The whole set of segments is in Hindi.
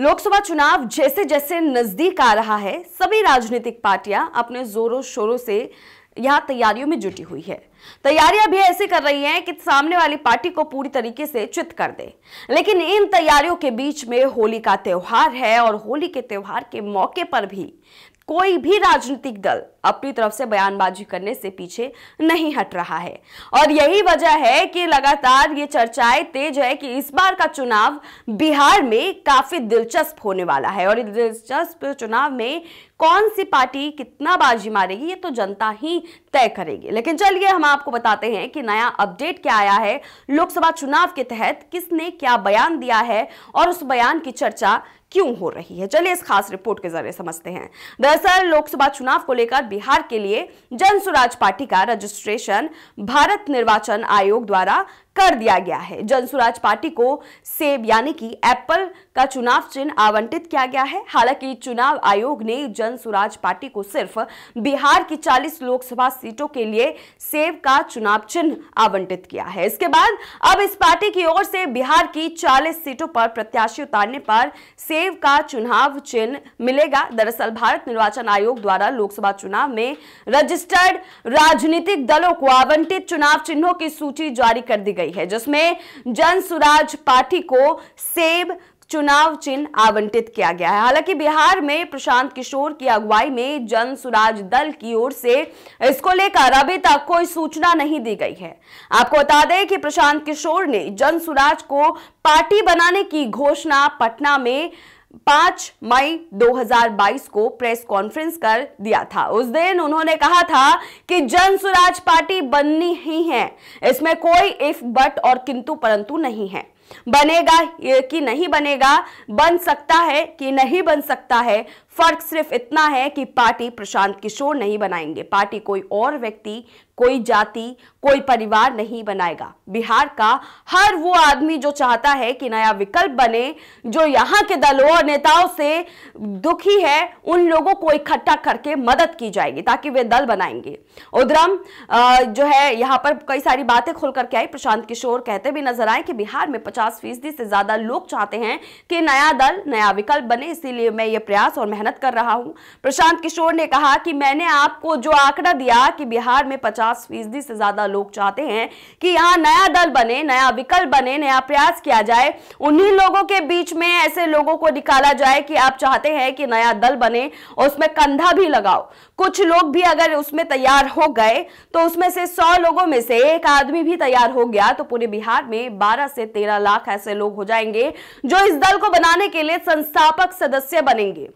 लोकसभा चुनाव जैसे जैसे नजदीक आ रहा है सभी राजनीतिक पार्टियां अपने जोरों शोरों से यहां तैयारियों में जुटी हुई है तैयारियां भी ऐसे कर रही हैं कि सामने वाली पार्टी को पूरी तरीके से चित कर दे लेकिन इन तैयारियों के बीच में होली का त्यौहार है और होली के त्यौहार के मौके पर भी कोई भी राजनीतिक दल अपनी तरफ से बयानबाजी करने से पीछे नहीं हट रहा है और यही वजह है कि लगातार ये चर्चाएं तेज है कि इस बार का चुनाव बिहार में काफी दिलचस्प होने वाला है और दिलचस्प चुनाव में कौन सी पार्टी कितना बाजी मारेगी ये तो जनता ही तय करेगी लेकिन चलिए हम आपको बताते हैं कि नया अपडेट क्या आया है लोकसभा चुनाव के तहत किसने क्या बयान दिया है और उस बयान की चर्चा क्यों हो रही है चलिए इस खास रिपोर्ट के जरिए समझते हैं दरअसल लोकसभा चुनाव को लेकर बिहार के लिए जन स्वराज पार्टी का रजिस्ट्रेशन भारत निर्वाचन आयोग द्वारा कर दिया गया है जन स्वराज पार्टी को सेब यानी कि एप्पल का चुनाव चिन्ह आवंटित किया गया है हालांकि चुनाव आयोग ने जन स्वराज पार्टी को सिर्फ बिहार की 40 लोकसभा सीटों के लिए सेब का चुनाव चिन्ह आवंटित किया है इसके बाद अब इस पार्टी की ओर से बिहार की 40 सीटों पर प्रत्याशी उतारने पर सेब का चुनाव चिन्ह मिलेगा दरअसल भारत निर्वाचन आयोग द्वारा लोकसभा चुनाव में रजिस्टर्ड राजनीतिक दलों को आवंटित चुनाव चिन्हों की सूची जारी कर दी गई गई है जिसमें जन सुराज पार्टी को सेब चुनाव चिन्ह आवंटित किया गया है हालांकि बिहार में प्रशांत किशोर की अगुवाई में जन सुराज दल की ओर से इसको लेकर अभी तक कोई सूचना नहीं दी गई है आपको बता दें कि प्रशांत किशोर ने जन सुराज को पार्टी बनाने की घोषणा पटना में पांच मई 2022 को प्रेस कॉन्फ्रेंस कर दिया था उस दिन उन्होंने कहा था कि जन स्वराज पार्टी बननी ही है इसमें कोई इफ बट और किंतु परंतु नहीं है बनेगा कि नहीं बनेगा बन सकता है कि नहीं बन सकता है फर्क सिर्फ इतना है कि पार्टी प्रशांत किशोर नहीं बनाएंगे पार्टी कोई और व्यक्ति कोई जाति कोई परिवार नहीं बनाएगा बिहार का हर वो आदमी जो चाहता है कि नया विकल्प बने जो यहाँ के दलों और नेताओं से दुखी है उन लोगों को इकट्ठा करके मदद की जाएगी ताकि वे दल बनाएंगे उधरम जो है यहाँ पर कई सारी बातें खुल करके आई प्रशांत किशोर कहते भी नजर आए कि बिहार में पचास फीसदी से ज्यादा लोग चाहते हैं कि नया दल नया विकल्प बने इसीलिए मैं ये प्रयास और मेहनत मेहनत कर रहा हूं प्रशांत किशोर ने कहा कि मैंने आपको जो आंकड़ा दिया कि बिहार में 50 फीसदी से ज्यादा लोग चाहते हैं कि यहाँ नया दल बने नया विकल्प बने नया प्रयास किया जाए उन्हीं लोगों के बीच में ऐसे लोगों को निकाला जाए कि आप चाहते हैं कि नया दल बने और उसमें कंधा भी लगाओ कुछ लोग भी अगर उसमें तैयार हो गए तो उसमें से सौ लोगों में से एक आदमी भी तैयार हो गया तो पूरे बिहार में बारह से तेरह लाख ऐसे लोग हो जाएंगे जो इस दल को बनाने के लिए संस्थापक सदस्य बनेंगे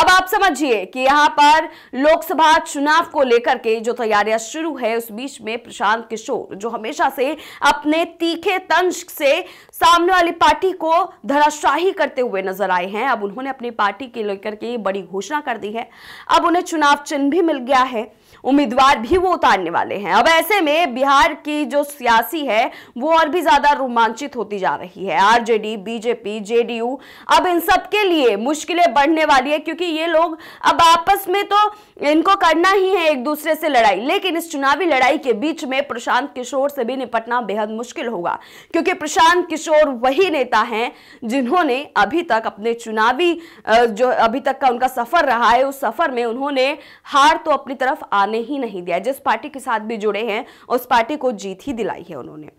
अब आप समझिए कि यहां पर लोकसभा चुनाव को लेकर के जो तैयारियां शुरू है उस बीच में प्रशांत किशोर जो हमेशा से अपने तीखे तंज से सामने वाली पार्टी को धराशाही करते हुए नजर आए हैं अब उन्होंने अपनी पार्टी के लेकर के बड़ी घोषणा कर दी है अब उन्हें चुनाव चिन्ह भी मिल गया है उम्मीदवार भी वो उतारने वाले हैं अब ऐसे में बिहार की जो सियासी है वो और भी ज्यादा रोमांचित होती जा रही है आरजेडी बीजेपी जेडीयू अब इन सबके लिए मुश्किलें बढ़ने वाली है क्योंकि ये लोग अब आपस में तो इनको करना ही है एक दूसरे से लड़ाई लेकिन इस चुनावी लड़ाई के बीच में प्रशांत किशोर से भी निपटना बेहद मुश्किल होगा क्योंकि प्रशांत किशोर वही नेता हैं जिन्होंने अभी तक अपने चुनावी जो अभी तक का उनका सफर रहा है उस सफर में उन्होंने हार तो अपनी तरफ आने ही नहीं दिया जिस पार्टी के साथ भी जुड़े हैं उस पार्टी को जीत ही दिलाई है उन्होंने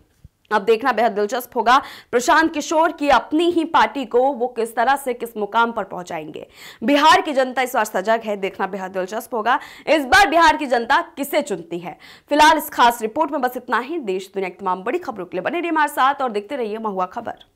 अब देखना बेहद दिलचस्प होगा प्रशांत किशोर की अपनी ही पार्टी को वो किस तरह से किस मुकाम पर पहुंचाएंगे बिहार की जनता इस बार सजग है देखना बेहद दिलचस्प होगा इस बार बिहार की जनता किसे चुनती है फिलहाल इस खास रिपोर्ट में बस इतना ही देश दुनिया की तमाम बड़ी खबरों के लिए बने रही हमारे साथ और देखते रहिए महुआ खबर